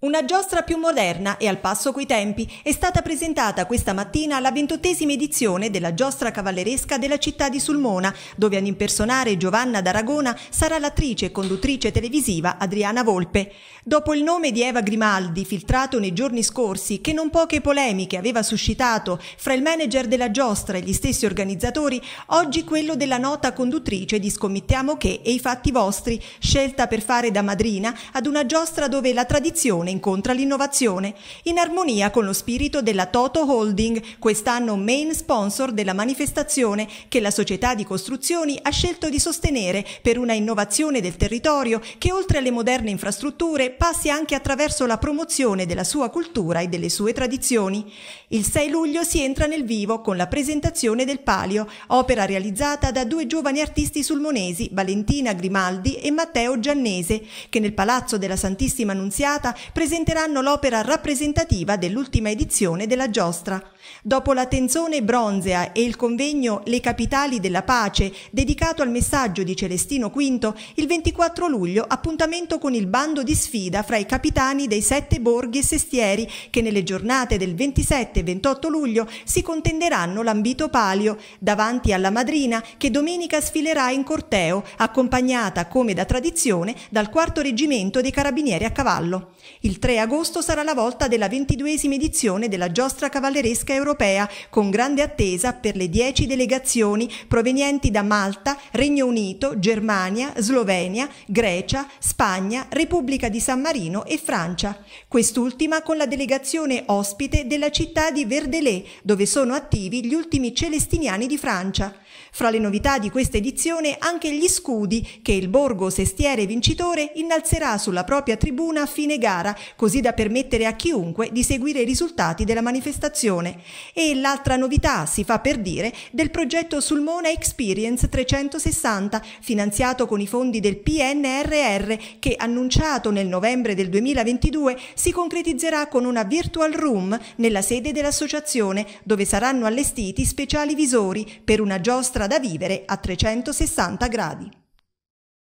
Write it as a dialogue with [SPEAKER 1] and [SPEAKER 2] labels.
[SPEAKER 1] Una giostra più moderna e al passo coi tempi è stata presentata questa mattina alla ventottesima edizione della giostra cavalleresca della città di Sulmona, dove ad impersonare Giovanna d'Aragona sarà l'attrice e conduttrice televisiva Adriana Volpe. Dopo il nome di Eva Grimaldi, filtrato nei giorni scorsi, che non poche polemiche aveva suscitato fra il manager della giostra e gli stessi organizzatori, oggi quello della nota conduttrice di Scommettiamo che e i fatti vostri, scelta per fare da madrina ad una giostra dove la tradizione innovazione incontra l'innovazione, in armonia con lo spirito della Toto Holding, quest'anno main sponsor della manifestazione che la società di costruzioni ha scelto di sostenere per una innovazione del territorio che oltre alle moderne infrastrutture passi anche attraverso la promozione della sua cultura e delle sue tradizioni. Il 6 luglio si entra nel vivo con la presentazione del Palio, opera realizzata da due giovani artisti sulmonesi, Valentina Grimaldi e Matteo Giannese, che nel Palazzo della Santissima Annunziata presenteranno l'opera rappresentativa dell'ultima edizione della giostra. Dopo la tenzone bronzea e il convegno Le capitali della pace, dedicato al messaggio di Celestino V, il 24 luglio appuntamento con il bando di sfida fra i capitani dei sette borghi e sestieri che nelle giornate del 27 e 28 luglio si contenderanno l'ambito palio davanti alla madrina che domenica sfilerà in corteo accompagnata come da tradizione dal quarto reggimento dei carabinieri a cavallo. Il 3 agosto sarà la volta della ventiduesima edizione della giostra cavalleresca europea, con grande attesa per le 10 delegazioni provenienti da Malta, Regno Unito, Germania, Slovenia, Grecia, Spagna, Repubblica di San Marino e Francia. Quest'ultima con la delegazione ospite della città di Verdelet, dove sono attivi gli ultimi celestiniani di Francia. Fra le novità di questa edizione anche gli scudi che il borgo sestiere vincitore innalzerà sulla propria tribuna a fine gara così da permettere a chiunque di seguire i risultati della manifestazione. E l'altra novità, si fa per dire, del progetto Sulmona Experience 360, finanziato con i fondi del PNRR, che annunciato nel novembre del 2022 si concretizzerà con una virtual room nella sede dell'associazione, dove saranno allestiti speciali visori per una giostra da vivere a 360 gradi.